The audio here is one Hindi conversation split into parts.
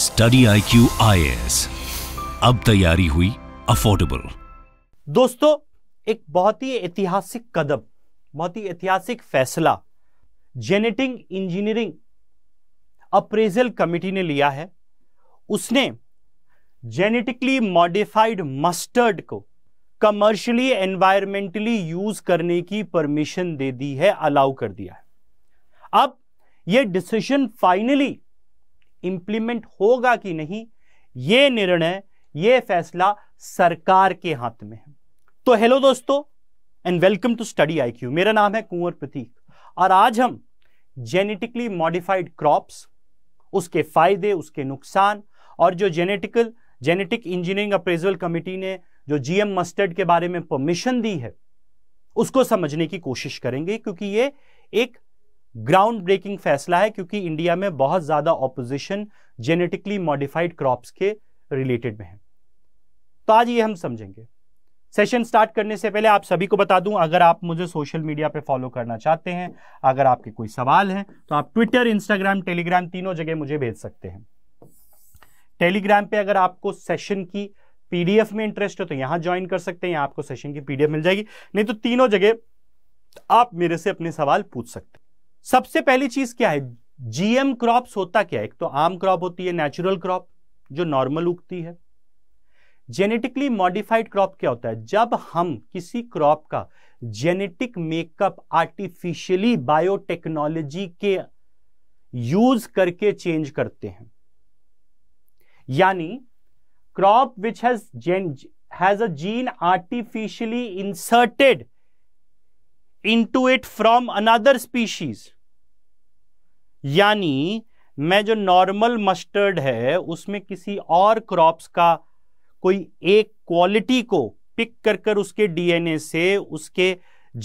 स्टडी आई क्यू आई अब तैयारी हुई अफोर्डेबल दोस्तों एक बहुत ही ऐतिहासिक कदम बहुत ही ऐतिहासिक फैसला जेनेटिक इंजीनियरिंग अप्रेजल कमेटी ने लिया है उसने जेनेटिकली मॉडिफाइड मस्टर्ड को कमर्शियली एनवायरमेंटली यूज करने की परमिशन दे दी है अलाउ कर दिया है अब यह डिसीजन फाइनली इंप्लीमेंट होगा कि नहीं ये निर्णय ये फैसला सरकार के हाथ में है तो हेलो दोस्तों and welcome to study I मेरा नाम है कुंवर प्रतीक और आज हम जेनेटिकली मॉडिफाइड क्रॉप्स उसके फायदे उसके नुकसान और जो genetical genetic engineering appraisal committee ने जो जीएम मस्टर्ड के बारे में परमिशन दी है उसको समझने की कोशिश करेंगे क्योंकि ये एक ग्राउंड ब्रेकिंग फैसला है क्योंकि इंडिया में बहुत ज़्यादा ऑपोजिशन जेनेटिकली मॉडिफाइड क्रॉप्स के रिलेटेड में है तो आज ये हम समझेंगे सेशन स्टार्ट करने से पहले आप सभी को बता दूं अगर आप मुझे सोशल मीडिया पे फॉलो करना चाहते हैं अगर आपके कोई सवाल हैं तो आप ट्विटर इंस्टाग्राम टेलीग्राम तीनों जगह मुझे भेज सकते हैं टेलीग्राम पे अगर आपको सेशन की पीडीएफ में इंटरेस्ट हो तो यहां ज्वाइन कर सकते हैं आपको सेशन की पीडीएफ मिल जाएगी नहीं तो तीनों जगह आप मेरे से अपने सवाल पूछ सकते हैं सबसे पहली चीज क्या है जीएम क्रॉप्स होता क्या है एक तो आम क्रॉप होती है नेचुरल क्रॉप जो नॉर्मल उगती है जेनेटिकली मॉडिफाइड क्रॉप क्या होता है जब हम किसी क्रॉप का जेनेटिक मेकअप आर्टिफिशियली बायोटेक्नोलॉजी के यूज करके चेंज करते हैं यानी crop which has has a gene artificially inserted into it from another species यानी मैं जो नॉर्मल मस्टर्ड है उसमें किसी और क्रॉप्स का कोई एक क्वालिटी को पिक कर कर उसके डीएनए से उसके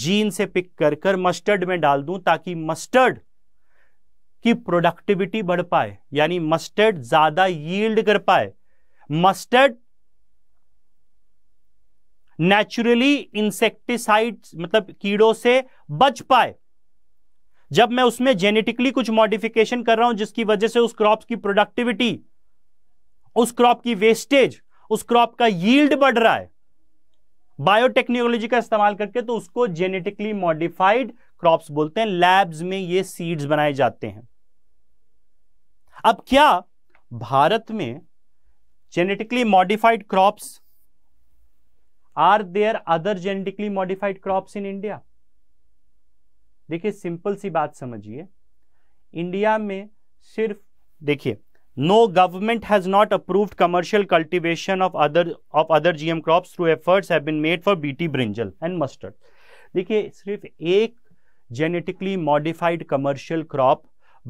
जीन से पिक कर कर मस्टर्ड में डाल दूं ताकि मस्टर्ड की प्रोडक्टिविटी बढ़ पाए यानी मस्टर्ड ज्यादा यील्ड कर पाए मस्टर्ड नेचुरली इंसेक्टिसाइड मतलब कीड़ों से बच पाए जब मैं उसमें जेनेटिकली कुछ मॉडिफिकेशन कर रहा हूं जिसकी वजह से उस क्रॉप की प्रोडक्टिविटी उस क्रॉप की वेस्टेज उस क्रॉप का यील्ड बढ़ रहा है बायोटेक्नोलॉजी का इस्तेमाल करके तो उसको जेनेटिकली मॉडिफाइड क्रॉप्स बोलते हैं लैब्स में ये सीड्स बनाए जाते हैं अब क्या भारत में genetically modified crops are there other genetically modified crops in India देखिए सिंपल सी बात समझिए इंडिया में सिर्फ देखिए no government has not approved commercial cultivation of other of other GM crops through efforts have been made for BT brinjal and mustard देखिए सिर्फ एक genetically modified commercial crop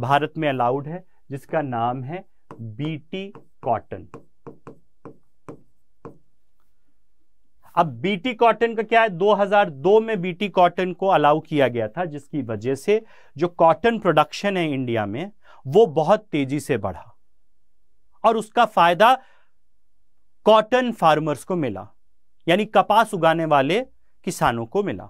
Bharat में अलाउड है जिसका नाम है बीटी कॉटन अब बीटी कॉटन का क्या है 2002 में बीटी कॉटन को अलाउ किया गया था जिसकी वजह से जो कॉटन प्रोडक्शन है इंडिया में वो बहुत तेजी से बढ़ा और उसका फायदा कॉटन फार्मर्स को मिला यानी कपास उगाने वाले किसानों को मिला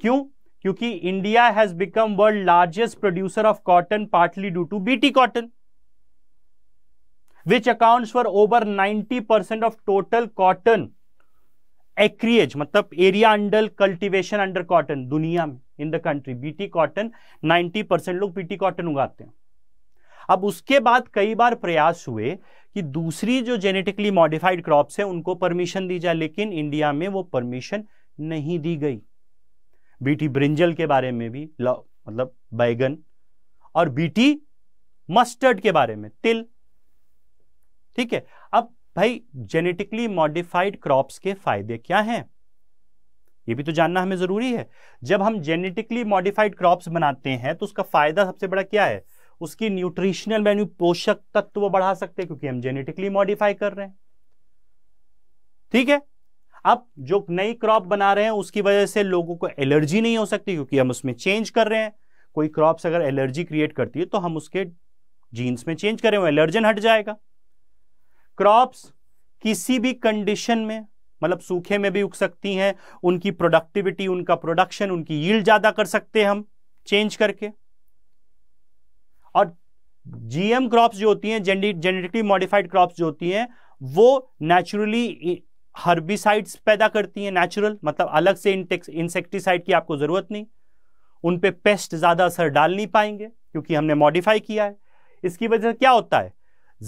क्यों क्योंकि India has become world largest producer of cotton partly due to BT cotton which accounts for over 90% percent of total cotton acreage मतलब area under cultivation under cotton दुनिया में in the country BT cotton 90 percent लोग बीटी कॉटन उगाते हैं अब उसके बाद कई बार प्रयास हुए कि दूसरी जो जेनेटिकली मॉडिफाइड क्रॉप्स हैं उनको परमिशन दी जाए लेकिन इंडिया में वो परमिशन नहीं दी गई बीटी ब्रिंजल के बारे में भी मतलब बैगन और बीटी मस्टर्ड के बारे में तिल ठीक है अब भाई जेनेटिकली मॉडिफाइड क्रॉप्स के फायदे क्या हैं ये भी तो जानना हमें जरूरी है जब हम जेनेटिकली मॉडिफाइड क्रॉप्स बनाते हैं तो उसका फायदा सबसे बड़ा क्या है उसकी न्यूट्रिशनल वैल्यू पोषक तत्व बढ़ा सकते हैं क्योंकि हम जेनेटिकली मॉडिफाई कर रहे हैं ठीक है अब जो नई क्रॉप बना रहे हैं उसकी वजह से लोगों को एलर्जी नहीं हो सकती क्योंकि हम उसमें चेंज कर रहे हैं कोई क्रॉप्स अगर एलर्जी क्रिएट करती है तो हम उसके जीन्स में चेंज करें वो एलर्जन हट जाएगा क्रॉप्स किसी भी कंडीशन में मतलब सूखे में भी उग सकती हैं उनकी प्रोडक्टिविटी उनका प्रोडक्शन उनकी यील्ड ज्यादा कर सकते हैं हम चेंज करके और जीएम क्रॉप्स जो होती हैं जेनेटिकली मॉडिफाइड क्रॉप्स जो होती हैं वो नेचुरली हर्बिसाइड्स पैदा करती हैं नेचुरल मतलब अलग से इंसेक्टिसाइड की आपको ज़रूरत नहीं उन पे पेस्ट ज़्यादा असर डाल नहीं पाएंगे क्योंकि हमने मॉडिफाई किया है इसकी वजह से क्या होता है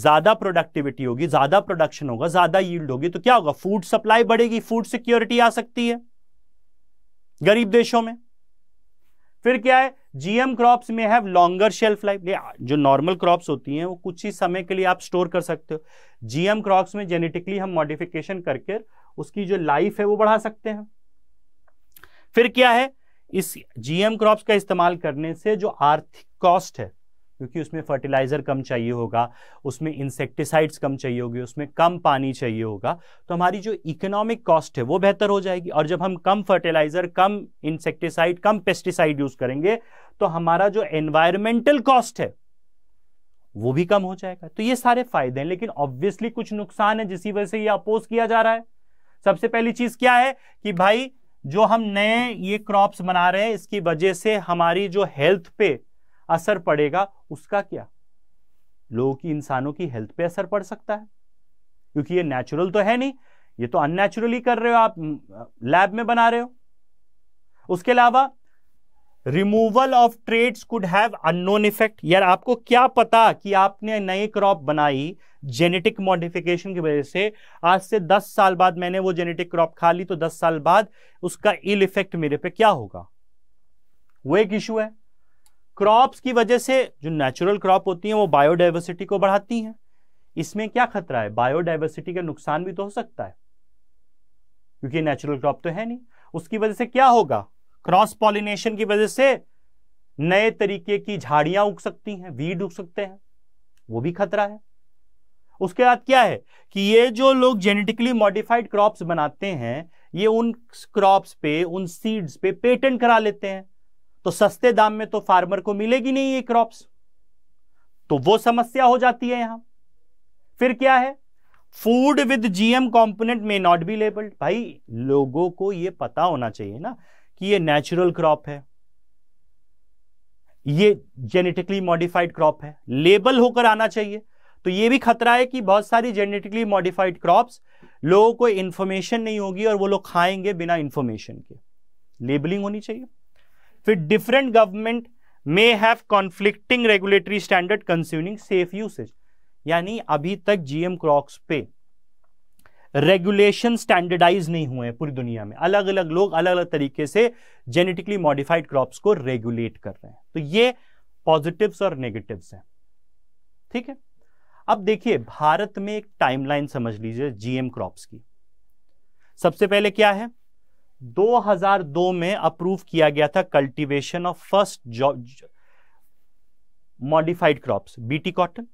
ज्यादा प्रोडक्टिविटी होगी ज्यादा प्रोडक्शन होगा ज्यादा यील्ड होगी तो क्या होगा फूड सप्लाई बढ़ेगी फूड सिक्योरिटी आ सकती है गरीब देशों में फिर क्या है जीएम क्रॉप्स में हैव लॉन्गर शेल्फ लाइफ जो नॉर्मल क्रॉप्स होती हैं वो कुछ ही समय के लिए आप स्टोर कर सकते हो जीएम क्रॉप्स में जेनेटिकली हम मॉडिफिकेशन करके उसकी जो लाइफ है वो बढ़ा सकते हैं फिर क्या है इस जीएम क्रॉप्स का इस्तेमाल करने से जो आर्थिक कॉस्ट है क्योंकि उसमें फर्टिलाइज़र कम चाहिए होगा उसमें इंसेक्टिसाइड्स कम चाहिए होगी उसमें कम पानी चाहिए होगा तो हमारी जो इकोनॉमिक कॉस्ट है वो बेहतर हो जाएगी और जब हम कम फर्टिलाइज़र कम इंसेक्टिसाइड कम पेस्टिसाइड यूज़ करेंगे तो हमारा जो एनवायरमेंटल कॉस्ट है वो भी कम हो जाएगा तो ये सारे फायदे हैं लेकिन ऑब्वियसली कुछ नुकसान है जिसकी वजह से ये अपोज किया जा रहा है सबसे पहली चीज़ क्या है कि भाई जो हम नए ये क्रॉप्स बना रहे हैं इसकी वजह से हमारी जो हेल्थ पे असर पड़ेगा उसका क्या लोगों की इंसानों की हेल्थ पे असर पड़ सकता है क्योंकि ये नेचुरल तो है नहीं ये तो अननेचुरली कर रहे हो आप लैब में बना रहे हो उसके अलावा removal of trades could have unknown effect यार आपको क्या पता कि आपने नई क्रॉप बनाई जेनेटिक मॉडिफिकेशन की वजह से आज से 10 साल बाद मैंने वो जेनेटिक क्रॉप खा ली तो 10 साल बाद उसका इल इफेक्ट मेरे पे क्या होगा वो एक इशू है क्रॉप्स की वजह से जो नेचुरल क्रॉप होती हैं वो बायोडाइवर्सिटी को बढ़ाती हैं इसमें क्या खतरा है बायोडाइवर्सिटी का नुकसान भी तो हो सकता है क्योंकि नेचुरल क्रॉप तो है नहीं उसकी वजह से क्या होगा क्रॉस पॉलिनेशन की वजह से नए तरीके की झाड़ियां उग सकती हैं वीड उग सकते हैं वो भी खतरा है उसके बाद क्या है कि ये जो लोग जेनेटिकली मॉडिफाइड क्रॉप्स बनाते हैं ये उन क्रॉप्स पे उन सीड्स पे पेटेंट करा लेते हैं तो सस्ते दाम में तो फार्मर को मिलेगी नहीं ये क्रॉप्स तो वो समस्या हो जाती है यहां फिर क्या है food with GM component may not be labelled भाई लोगों को ये पता होना चाहिए ना कि ये नेचुरल क्रॉप है ये जेनेटिकली मॉडिफाइड क्रॉप है लेबल होकर आना चाहिए तो ये भी खतरा है कि बहुत सारी जेनेटिकली मॉडिफाइड क्रॉप्स लोगों को इन्फॉर्मेशन नहीं होगी और वो लोग खाएंगे बिना इन्फॉर्मेशन के लेबलिंग होनी चाहिए फिर different government may have conflicting regulatory standard consuming safe usage यानी अभी तक जीएम क्रॉक्स पे रेगुलेशन स्टैंडर्डाइज नहीं हुए हैं पूरी दुनिया में अलग अलग लोग अलग अलग तरीके से जेनेटिकली मॉडिफाइड क्रॉप्स को रेगुलेट कर रहे हैं तो ये पॉजिटिव्स और नेगेटिव्स हैं ठीक है अब देखिए भारत में एक टाइमलाइन समझ लीजिए जीएम क्रॉप्स की सबसे पहले क्या है 2002 में अप्रूव किया गया था cultivation of first modified crops BT cotton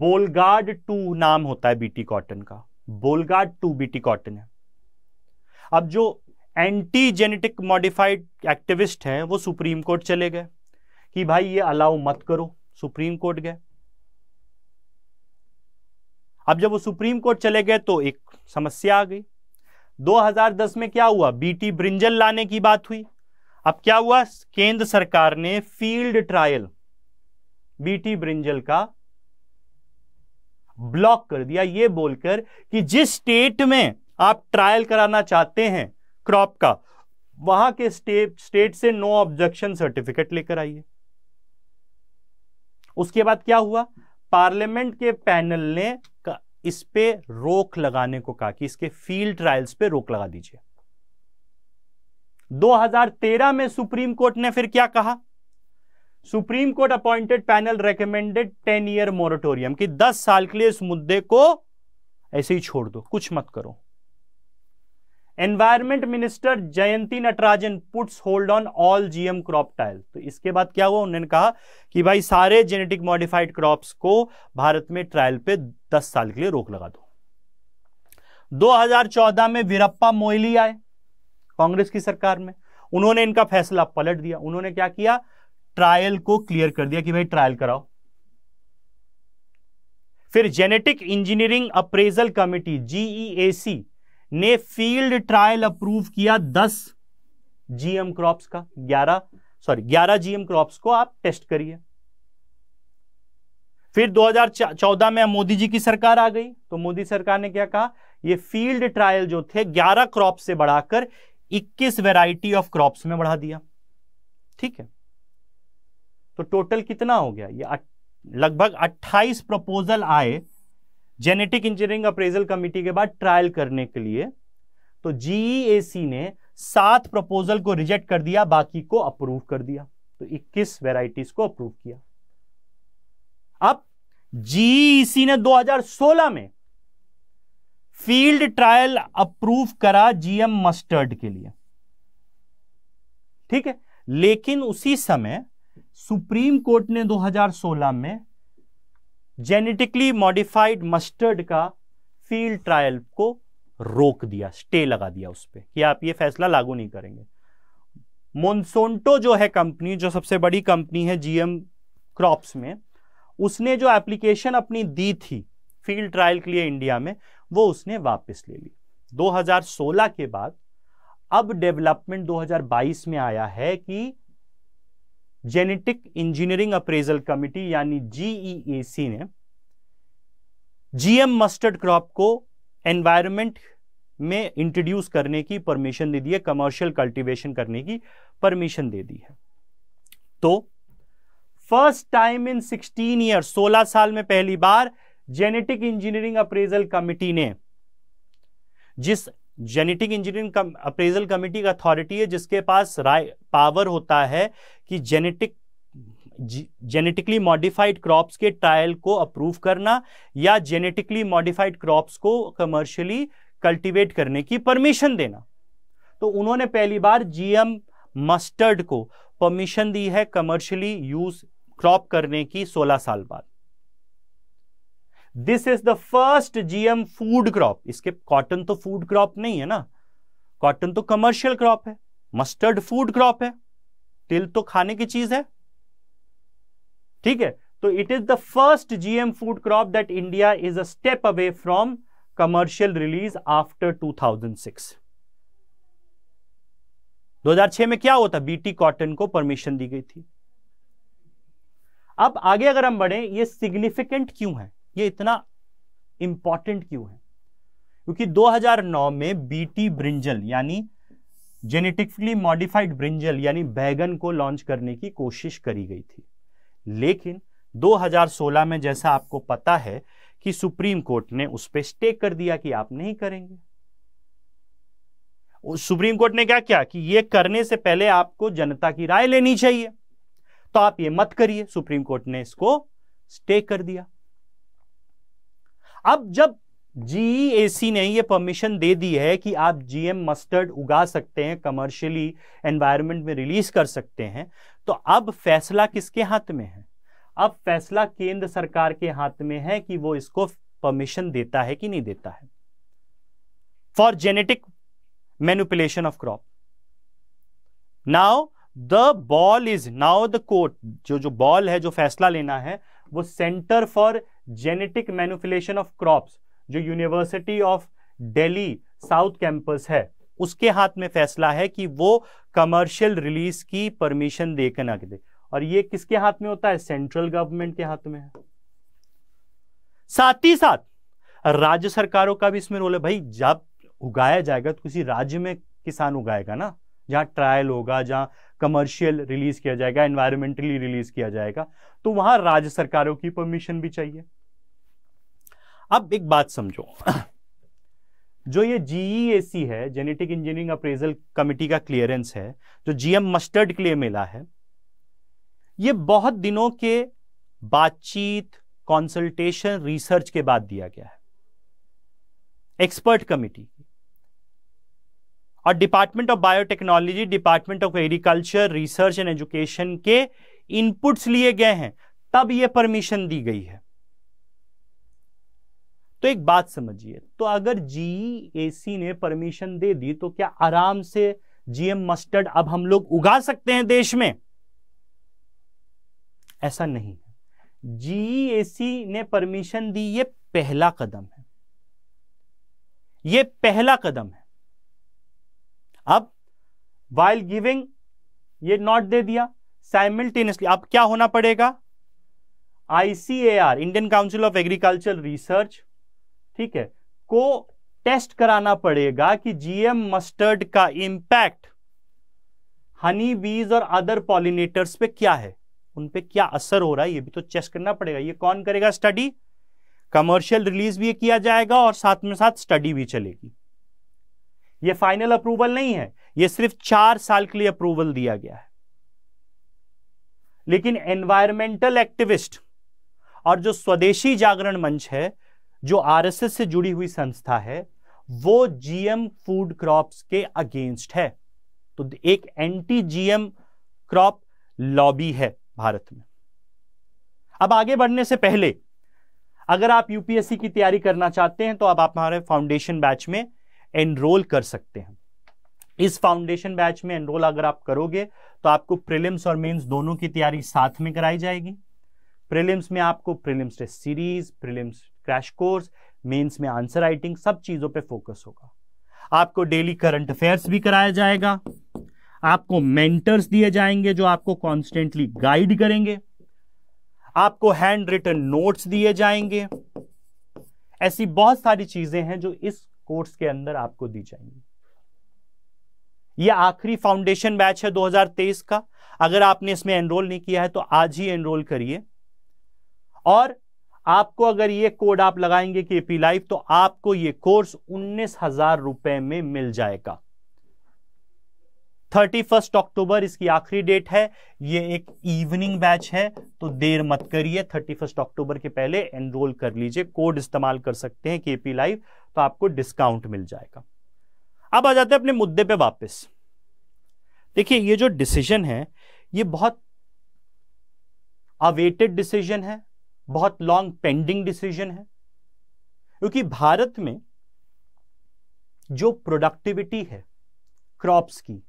Bollgard two नाम होता है बीटी कॉटन का बोलगार्ड टू बीटी कॉटन है अब जो एंटी जेनेटिक मॉडिफाइड एक्टिविस्ट हैं वो सुप्रीम कोर्ट चले गए कि भाई ये अलाउ मत करो सुप्रीम कोर्ट गए अब जब वो सुप्रीम कोर्ट चले गए तो एक समस्या आ गई 2010 में क्या हुआ बीटी ब्रिंजल लाने की बात हुई अब क्या हुआ केंद्र सरकार ने फील्ड ट्रायल बीटी ब्रिंजल का ब्लॉक कर दिया यह बोलकर कि जिस स्टेट में आप ट्रायल कराना चाहते हैं क्रॉप का वहां के स्टेट स्टेट से नो ऑब्जेक्शन सर्टिफिकेट लेकर आइए उसके बाद क्या हुआ पार्लियामेंट के पैनल ने इस पे रोक लगाने को कहा कि इसके फील्ड ट्रायल्स पे रोक लगा दीजिए 2013 में सुप्रीम कोर्ट ने फिर क्या कहा supreme court appointed panel recommended ten year moratorium कि 10 साल के लिए इस मुद्दे को ऐसे ही छोड़ दो कुछ मत करो environment minister Jayanthi Natarajan puts hold on all GM crop trial तो इसके बाद क्या हुआ उन्होंने कहा कि भाई सारे जेनेटिक मॉडिफाइड क्रॉप्स को भारत में ट्रायल पे 10 साल के लिए रोक लगा दो 2014 में वीरप्पा मोइली आए कांग्रेस की सरकार में उन्होंने इनका फैसला पलट दिया उन्होंने क्या किया ट्रायल को क्लियर कर दिया कि भाई ट्रायल कराओ फिर genetic engineering appraisal committee GEAC ने फील्ड ट्रायल अप्रूव किया दस जीएम क्रॉप्स का ग्यारह सॉरी ग्यारह जीएम क्रॉप्स को आप टेस्ट करिए फिर 2014 में मोदी जी की सरकार आ गई तो मोदी सरकार ने क्या कहा ये फील्ड ट्रायल जो थे 11 क्रॉप से बढ़ाकर 21 वेराइटी ऑफ क्रॉप्स में बढ़ा दिया ठीक है तो टोटल कितना हो गया ये लगभग 28 प्रपोजल आए जेनेटिक इंजीनियरिंग अप्रेजल कमिटी के बाद ट्रायल करने के लिए तो जीईएसी e ने सात प्रपोजल को रिजेक्ट कर दिया बाकी को अप्रूव कर दिया तो 21 वेराइटीज को अप्रूव किया अब जीईसी e ने 2016 में फील्ड ट्रायल अप्रूव करा जीएम मस्टर्ड के लिए ठीक है लेकिन उसी समय सुप्रीम कोर्ट ने 2016 में जेनेटिकली मॉडिफाइड मस्टर्ड का फील्ड ट्रायल को रोक दिया स्टे लगा दिया उस पर कि आप ये फैसला लागू नहीं करेंगे मोनसोंटो जो है कंपनी जो सबसे बड़ी कंपनी है जीएम क्रॉप्स में उसने जो एप्लीकेशन अपनी दी थी फील्ड ट्रायल के लिए इंडिया में वो उसने वापस ले ली 2016 के बाद अब डेवलपमेंट 2022 में आया है कि जेनेटिक इंजीनियरिंग अप्रेजल कमिटी यानी जीईएसी e ने जीएम मस्टर्ड क्रॉप को एनवायरमेंट में इंट्रोड्यूस करने की परमिशन दे दी है कमर्शियल कल्टीवेशन करने की परमिशन दे दी है तो फर्स्ट टाइम इन 16 ईयर 16 साल में पहली बार जेनेटिक इंजीनियरिंग अप्रेजल कमिटी ने जिस जेनेटिक इंजीनियरिंग अप्रेजल कमेटी का अथॉरिटी है जिसके पास राय पावर होता है कि जेनेटिक जेनेटिकली मॉडिफाइड क्रॉप्स के ट्रायल को अप्रूव करना या जेनेटिकली मॉडिफाइड क्रॉप्स को कमर्शियली कल्टीवेट करने की परमिशन देना तो उन्होंने पहली बार जीएम मस्टर्ड को परमिशन दी है कमर्शियली यूज क्रॉप करने की 16 साल बाद this is the first GM food crop इसके कॉटन तो फूड क्रॉप नहीं है ना कॉटन तो कमर्शियल क्रॉप है मस्टर्ड फूड क्रॉप है तिल तो खाने की चीज है ठीक है तो it is the first GM food crop that India is a step away from commercial release after 2006 2006 में क्या होता बीटी कॉटन को परमिशन दी गई थी अब आगे अगर हम बढ़े ये सिग्निफिकेंट क्यों है ये इतना इंपॉर्टेंट क्यों है क्योंकि 2009 में बीटी ब्रिंजल यानी जेनेटिकली मॉडिफाइड ब्रिंजल यानी बैगन को लॉन्च करने की कोशिश करी गई थी लेकिन 2016 में जैसा आपको पता है कि सुप्रीम कोर्ट ने उस पर स्टे कर दिया कि आप नहीं करेंगे सुप्रीम कोर्ट ने क्या किया कि यह करने से पहले आपको जनता की राय लेनी चाहिए तो आप ये मत करिए सुप्रीम कोर्ट ने इसको स्टे कर दिया अब जब जी e ने ये परमिशन दे दी है कि आप जीएम मस्टर्ड उगा सकते हैं कमर्शियली एनवायरनमेंट में रिलीज कर सकते हैं तो अब फैसला किसके हाथ में है अब फैसला केंद्र सरकार के हाथ में है कि वो इसको परमिशन देता है कि नहीं देता है for genetic manipulation of crop now the ball is now the court जो जो बॉल है जो फैसला लेना है वो centre for genetic manipulation of crops जो university of Delhi south campus है उसके हाथ में फैसला है कि वो कमर्शियल रिलीज की परमिशन दे के ना दे और ये किसके हाथ में होता है सेंट्रल गवर्नमेंट के हाथ में है साथ ही साथ राज्य सरकारों का भी इसमें रोल है भाई जब उगाया जाएगा तो किसी राज्य में किसान उगाएगा ना जहां ट्रायल होगा जहां कमर्शियल रिलीज किया जाएगा एनवायरमेंटली रिलीज किया जाएगा तो वहां राज्य सरकारों की परमिशन भी चाहिए अब एक बात समझो जो ये जीईएसी e है जेनेटिक इंजीनियरिंग अप्रेजल कमिटी का क्लियरेंस है जो जीएम मस्टर्ड के लिए मिला है ये बहुत दिनों के बातचीत कंसल्टेशन रिसर्च के बाद दिया गया है एक्सपर्ट कमिटी और department of biotechnology department of agriculture research and education के इनपुट्स लिए गए हैं तब यह परमिशन दी गई है तो एक बात समझिए तो अगर जीएसी ने परमिशन दे दी तो क्या आराम से जीएम मस्टर्ड अब हम लोग उगा सकते हैं देश में ऐसा नहीं है जीएसी ने परमिशन दी ये पहला कदम है ये पहला कदम है अब वाइल गिविंग ये नॉट दे दिया साइमिल्टेनियसली अब क्या होना पड़ेगा ICAR Indian council of agriculture research ठीक है को टेस्ट कराना पड़ेगा कि जीएम मस्टर्ड का इंपैक्ट हनी बीज और अदर पॉलिनेटर्स पे क्या है उन पे क्या असर हो रहा है ये भी तो चेस्ट करना पड़ेगा ये कौन करेगा स्टडी कमर्शियल रिलीज भी किया जाएगा और साथ में साथ स्टडी भी चलेगी ये फाइनल अप्रूवल नहीं है ये सिर्फ चार साल के लिए अप्रूवल दिया गया है लेकिन एनवायरमेंटल एक्टिविस्ट और जो स्वदेशी जागरण मंच है जो आरएसएस से जुड़ी हुई संस्था है वो जीएम फूड क्रॉप्स के अगेंस्ट है तो एक एंटी जीएम क्रॉप लॉबी है भारत में अब आगे बढ़ने से पहले अगर आप यूपीएससी की तैयारी करना चाहते हैं तो अब आप हमारे फाउंडेशन बैच में एनरोल कर सकते हैं इस फाउंडेशन बैच में एनरोल अगर आप करोगे तो आपको प्रीलिम्स और मेंस दोनों की तैयारी साथ में कराई जाएगी प्रीलिम्स में आपको prelims test series prelims crash course mains में आंसर राइटिंग सब चीज़ों पे फोकस होगा आपको डेली करंट अफेयर्स भी कराया जाएगा आपको मेंटर्स दिए जाएंगे जो आपको कॉन्स्टेंटली गाइड करेंगे आपको हैंड रिटन नोट्स दिए जाएंगे ऐसी बहुत सारी चीज़ें हैं जो इस कोर्स के अंदर आपको दी जाएंगी यह आखिरी फाउंडेशन बैच है 2023 का अगर आपने इसमें एनरोल नहीं किया है तो आज ही एनरोल करिए और आपको अगर ये कोड आप लगाएंगे कि एपी लाइव तो आपको ये कोर्स उन्नीस हजार रुपए में मिल जाएगा थर्टी फर्स्ट अक्टूबर इसकी आखिरी डेट है ये एक इवनिंग बैच है तो देर मत करिए थर्टी फर्स्ट अक्टूबर के पहले एनरोल कर लीजिए कोड इस्तेमाल कर सकते हैं केपी लाइव तो आपको डिस्काउंट मिल जाएगा अब आ जाते हैं अपने मुद्दे पे वापस देखिए ये जो डिसीजन है ये बहुत अवेटेड डिसीजन है बहुत लॉन्ग पेंडिंग डिसीजन है क्योंकि भारत में जो प्रोडक्टिविटी है क्रॉप्स की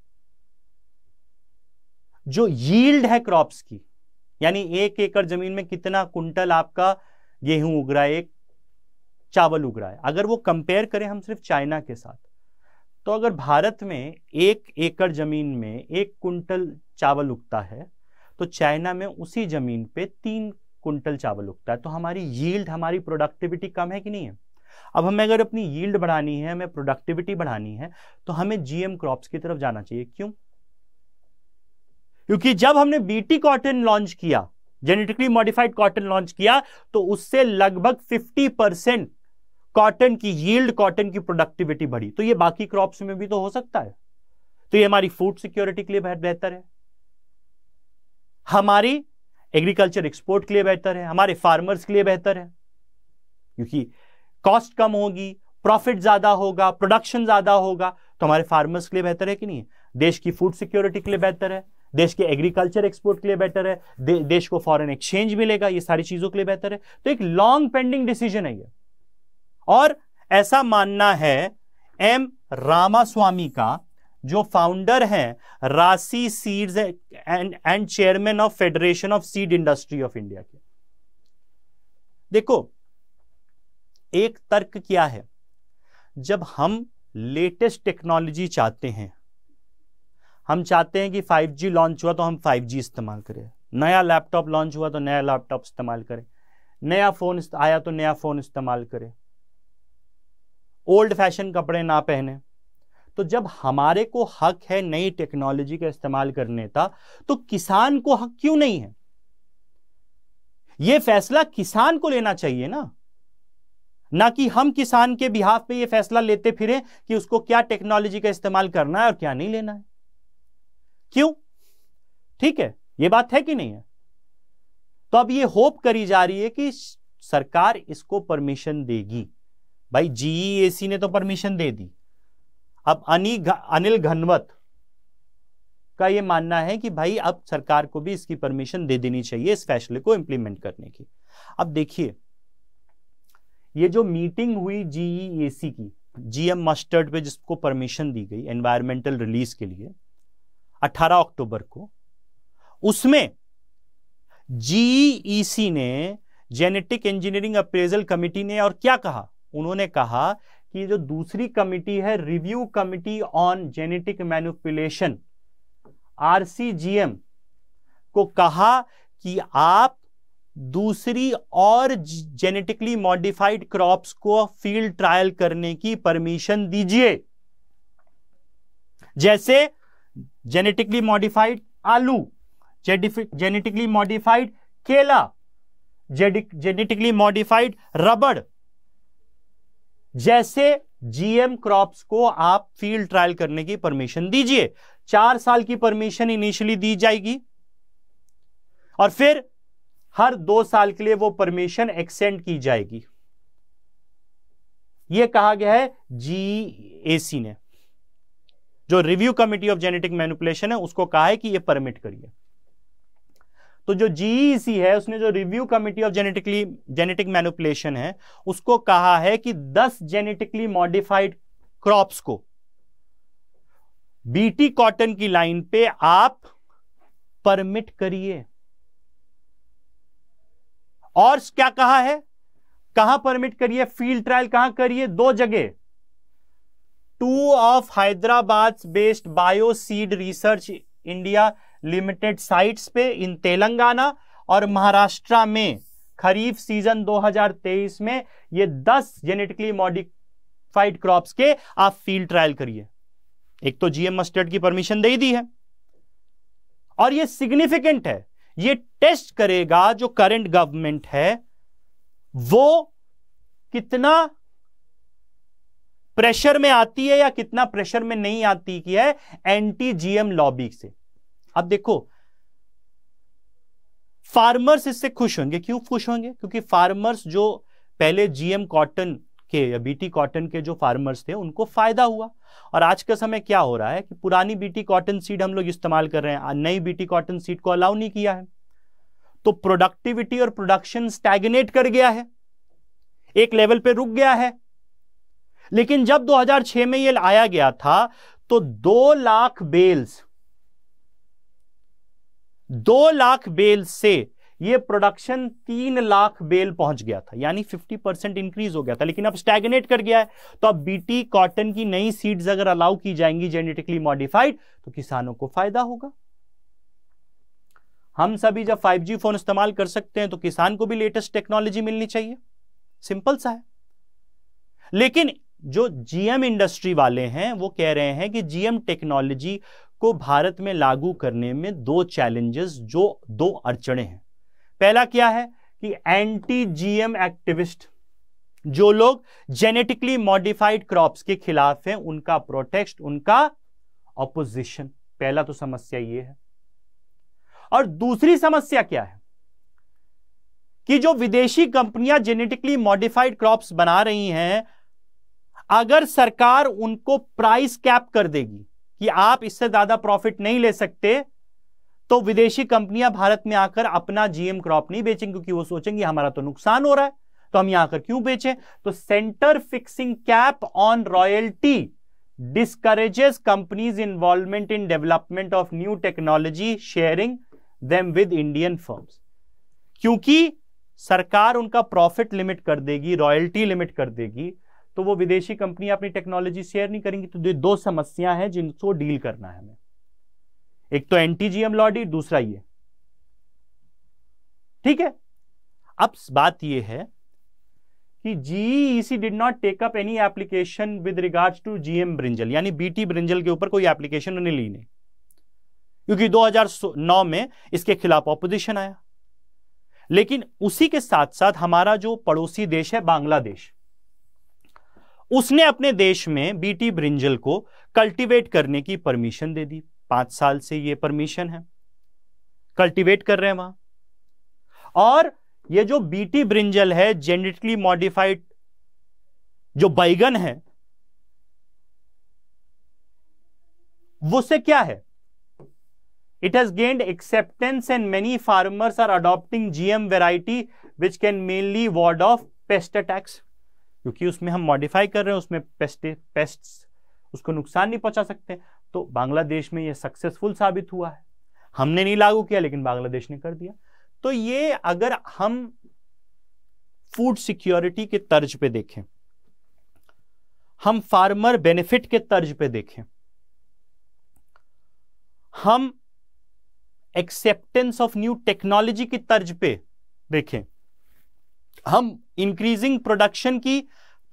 जो यील्ड है क्रॉप्स की यानी एक एकड़ जमीन में कितना कुंटल आपका गेहूं उग रहा है एक चावल उग रहा है अगर वो कंपेयर करें हम सिर्फ चाइना के साथ तो अगर भारत में एक एकड़ जमीन में एक कुंटल चावल उगता है तो चाइना में उसी जमीन पे तीन कुंटल चावल उगता है तो हमारी यील्ड हमारी प्रोडक्टिविटी कम है कि नहीं है अब हमें अगर अपनी यील्ड बढ़ानी है हमें प्रोडक्टिविटी बढ़ानी है तो हमें जीएम क्रॉप्स की तरफ जाना चाहिए क्यों क्योंकि जब हमने बीटी कॉटन लॉन्च किया जेनेटिकली मॉडिफाइड कॉटन लॉन्च किया तो उससे लगभग 50 परसेंट कॉटन की यील्ड कॉटन की प्रोडक्टिविटी बढ़ी तो ये बाकी क्रॉप्स में भी तो हो सकता है तो ये हमारी फूड सिक्योरिटी के लिए बेहतर है हमारी एग्रीकल्चर एक्सपोर्ट के लिए बेहतर है हमारे फार्मर्स के लिए बेहतर है क्योंकि कॉस्ट कम होगी प्रॉफिट ज्यादा होगा प्रोडक्शन ज्यादा होगा तो हमारे फार्मर्स के लिए बेहतर है कि नहीं देश की फूड सिक्योरिटी के लिए बेहतर है देश के एग्रीकल्चर एक्सपोर्ट के लिए बेटर है दे, देश को फॉरेन एक्सचेंज मिलेगा ये सारी चीजों के लिए बेहतर है तो एक लॉन्ग पेंडिंग डिसीजन है ये और ऐसा मानना है एम रामास्वामी का जो फाउंडर हैं Rasi seeds and and chairman of federation of seed industry of India के देखो एक तर्क क्या है जब हम लेटेस्ट टेक्नोलॉजी चाहते हैं हम चाहते हैं कि 5G लॉन्च हुआ तो हम 5G इस्तेमाल करें नया लैपटॉप लॉन्च हुआ तो नया लैपटॉप इस्तेमाल करें नया फ़ोन आया तो नया फ़ोन इस्तेमाल करें ओल्ड फैशन कपड़े ना पहने तो जब हमारे को हक है नई टेक्नोलॉजी का इस्तेमाल करने का तो किसान को हक क्यों नहीं है यह फैसला किसान को लेना चाहिए ना ना कि हम किसान के बिहाफ पे यह फैसला लेते फिरें कि उसको क्या टेक्नोलॉजी का इस्तेमाल करना है और क्या नहीं लेना है क्यों ठीक है ये बात है कि नहीं है तो अब ये होप करी जा रही है कि सरकार इसको परमिशन देगी भाई जीईएसी e ने तो परमिशन दे दी अब अनी अनिल घनवत का ये मानना है कि भाई अब सरकार को भी इसकी परमिशन दे देनी चाहिए इस फैसले को इंप्लीमेंट करने की अब देखिए ये जो मीटिंग हुई जीईएसी e की जीएम मस्टर्ड पे जिसको परमिशन दी गई एनवायरमेंटल रिलीज के लिए 18 अक्टूबर को उसमें जीईसी e ने जेनेटिक इंजीनियरिंग अप्रेजल कमिटी ने और क्या कहा उन्होंने कहा कि जो दूसरी कमिटी है review committee on genetic manipulation RCGM को कहा कि आप दूसरी और जेनेटिकली मॉडिफाइड क्रॉप्स को फील्ड ट्रायल करने की परमिशन दीजिए जैसे जेनेटिकली मॉडिफाइड आलू जेनेटिकली मॉडिफाइड केला जेनेटिकली मॉडिफाइड रबड़ जैसे जीएम क्रॉप्स को आप फील्ड ट्रायल करने की परमिशन दीजिए चार साल की परमिशन इनिशियली दी जाएगी और फिर हर दो साल के लिए वो परमिशन एक्सटेंड की जाएगी ये कहा गया है जी ने जो review committee of genetic manipulation है उसको कहा है कि ये परमिट करिए तो जो जीईसी e है उसने जो review committee of genetically genetic manipulation है उसको कहा है कि 10 जेनेटिकली मॉडिफाइड क्रॉप्स को बीटी कॉटन की लाइन पे आप परमिट करिए और क्या कहा है कहां परमिट करिए फील्ड ट्रायल कहां करिए दो जगह two of Hyderabad based Bioseed research India limited sites पे इन तेलंगाना और महाराष्ट्र में खरीफ सीजन 2023 में ये 10 जेनेटिकली मॉडिफाइड क्रॉप्स के आप फील्ड ट्रायल करिए एक तो जीएम मस्टर्ड की परमिशन दे दी है और ये सिग्निफिकेंट है ये टेस्ट करेगा जो करंट गवर्नमेंट है वो कितना प्रेशर में आती है या कितना प्रेशर में नहीं आती की है जीएम लॉबी से अब देखो फार्मर्स इससे खुश होंगे क्यों खुश होंगे क्योंकि फार्मर्स जो पहले जीएम कॉटन के या बीटी कॉटन के जो फार्मर्स थे उनको फायदा हुआ और आज के समय क्या हो रहा है कि पुरानी बीटी कॉटन सीड हम लोग इस्तेमाल कर रहे हैं नई बीटी कॉटन सीड को अलाउ नहीं किया है तो प्रोडक्टिविटी और प्रोडक्शन स्टैगनेट कर गया है एक लेवल पे रुक गया है लेकिन जब 2006 में ये लाया गया था तो दो लाख बेल्स दो लाख बेल से ये प्रोडक्शन तीन लाख बेल पहुंच गया था यानी 50 परसेंट इंक्रीज हो गया था लेकिन अब स्टैगनेट कर गया है तो अब बीटी कॉटन की नई सीड्स अगर अलाउ की जाएंगी जेनेटिकली मॉडिफाइड तो किसानों को फायदा होगा हम सभी जब 5G फोन इस्तेमाल कर सकते हैं तो किसान को भी लेटेस्ट टेक्नोलॉजी मिलनी चाहिए सिंपल सा है लेकिन जो जीएम इंडस्ट्री वाले हैं वो कह रहे हैं कि जीएम टेक्नोलॉजी को भारत में लागू करने में दो चैलेंजेस जो दो अड़चने हैं पहला क्या है कि एंटी जीएम एक्टिविस्ट जो लोग जेनेटिकली मॉडिफाइड क्रॉप्स के खिलाफ हैं उनका प्रोटेस्ट उनका ऑपोजिशन पहला तो समस्या ये है और दूसरी समस्या क्या है कि जो विदेशी कंपनियां जेनेटिकली मॉडिफाइड क्रॉप्स बना रही हैं अगर सरकार उनको प्राइस कैप कर देगी कि आप इससे ज्यादा प्रॉफिट नहीं ले सकते तो विदेशी कंपनियां भारत में आकर अपना जीएम क्रॉप नहीं बेचेंगे क्योंकि वो सोचेंगे हमारा तो नुकसान हो रहा है तो हम यहां आकर क्यों बेचें तो centre fixing cap on royalty discourages companies involvement in development of new technology sharing them with Indian firm क्योंकि सरकार उनका प्रॉफिट लिमिट कर देगी रॉयल्टी लिमिट कर देगी तो वो विदेशी कंपनी अपनी टेक्नोलॉजी शेयर नहीं करेंगी तो दो समस्या है जिनको डील करना है हमें एक तो एंटीजीएम लॉडी दूसरा ये ठीक है अब बात ये है कि GEC did not take up any application with regards to GM brinjal यानी बीटी ब्रिंजल के ऊपर कोई एप्लीकेशन उन्हें ली नहीं क्योंकि 2009 में इसके खिलाफ ऑपोजिशन आया लेकिन उसी के साथ साथ हमारा जो पड़ोसी देश है बांग्लादेश उसने अपने देश में बीटी ब्रिंजल को कल्टीवेट करने की परमिशन दे दी पांच साल से ये परमिशन है कल्टीवेट कर रहे हैं वहां और ये जो बीटी ब्रिंजल है जेनेटिकली मॉडिफाइड जो बैगन है वो से क्या है it has gained acceptance and many farmers are adopting GM variety which can mainly ward off pest attacks क्योंकि उसमें हम मॉडिफाई कर रहे हैं उसमें पेस्ट पेस्ट उसको नुकसान नहीं पहुंचा सकते तो बांग्लादेश में यह सक्सेसफुल साबित हुआ है हमने नहीं लागू किया लेकिन बांग्लादेश ने कर दिया तो ये अगर हम फूड सिक्योरिटी के तर्ज पे देखें हम फार्मर बेनिफिट के तर्ज पे देखें हम एक्सेप्टेंस ऑफ न्यू टेक्नोलॉजी की तर्ज पे देखें हम इंक्रीजिंग प्रोडक्शन की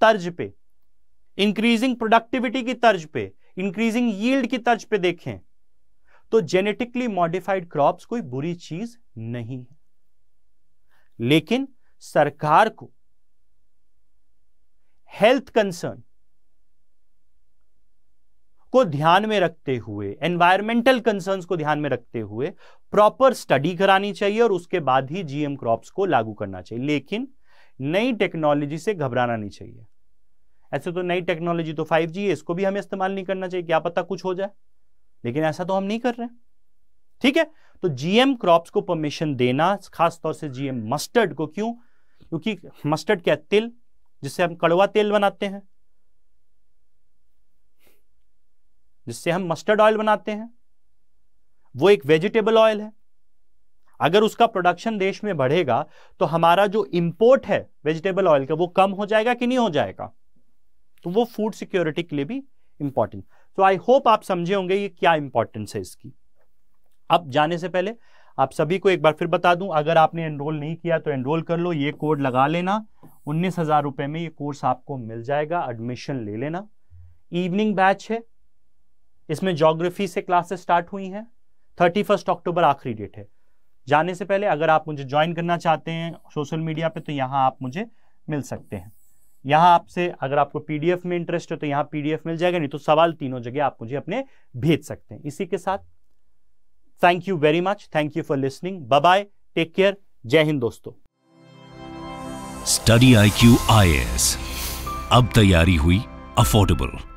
तर्ज पे इंक्रीजिंग प्रोडक्टिविटी की तर्ज पे इंक्रीजिंग यील्ड की तर्ज पे देखें तो जेनेटिकली मॉडिफाइड क्रॉप्स कोई बुरी चीज नहीं है लेकिन सरकार को हेल्थ कंसर्न को ध्यान में रखते हुए एनवायरमेंटल कंसर्न्स को ध्यान में रखते हुए प्रॉपर स्टडी करानी चाहिए और उसके बाद ही जीएम क्रॉप्स को लागू करना चाहिए लेकिन नई टेक्नोलॉजी से घबराना नहीं चाहिए ऐसे तो नई टेक्नोलॉजी तो 5G है इसको भी हमें इस्तेमाल नहीं करना चाहिए क्या पता कुछ हो जाए लेकिन ऐसा तो हम नहीं कर रहे ठीक है तो जीएम क्रॉप्स को परमिशन देना खासतौर से जीएम मस्टर्ड को क्यों क्योंकि मस्टर्ड क्या तिल जिससे हम कड़वा तेल बनाते हैं जिससे हम मस्टर्ड ऑयल बनाते हैं वो एक वेजिटेबल ऑयल है अगर उसका प्रोडक्शन देश में बढ़ेगा तो हमारा जो इंपोर्ट है वेजिटेबल ऑयल का वो कम हो जाएगा कि नहीं हो जाएगा तो वो फूड सिक्योरिटी के लिए भी इंपॉर्टेंट तो आई होप आप समझे होंगे ये क्या इंपॉर्टेंस है इसकी अब जाने से पहले आप सभी को एक बार फिर बता दूं अगर आपने एनरोल नहीं किया तो एनरोल कर लो ये कोड लगा लेना उन्नीस हजार रुपए में ये कोर्स आपको मिल जाएगा एडमिशन ले लेना इवनिंग बैच है इसमें जोग्राफी से क्लासेस स्टार्ट हुई हैं थर्टी फर्स्ट अक्टूबर आखिरी डेट है जाने से पहले अगर आप मुझे ज्वाइन करना चाहते हैं सोशल मीडिया पे तो यहाँ आप मुझे मिल सकते हैं यहाँ आपसे अगर आपको पीडीएफ में इंटरेस्ट है तो यहाँ पीडीएफ मिल जाएगा नहीं तो सवाल तीनों जगह आप मुझे अपने भेज सकते हैं इसी के साथ thank you very much thank you for listening bye take care जय हिंद दोस्तों study I Q I S अब तैयारी हुई अफोर्डेबल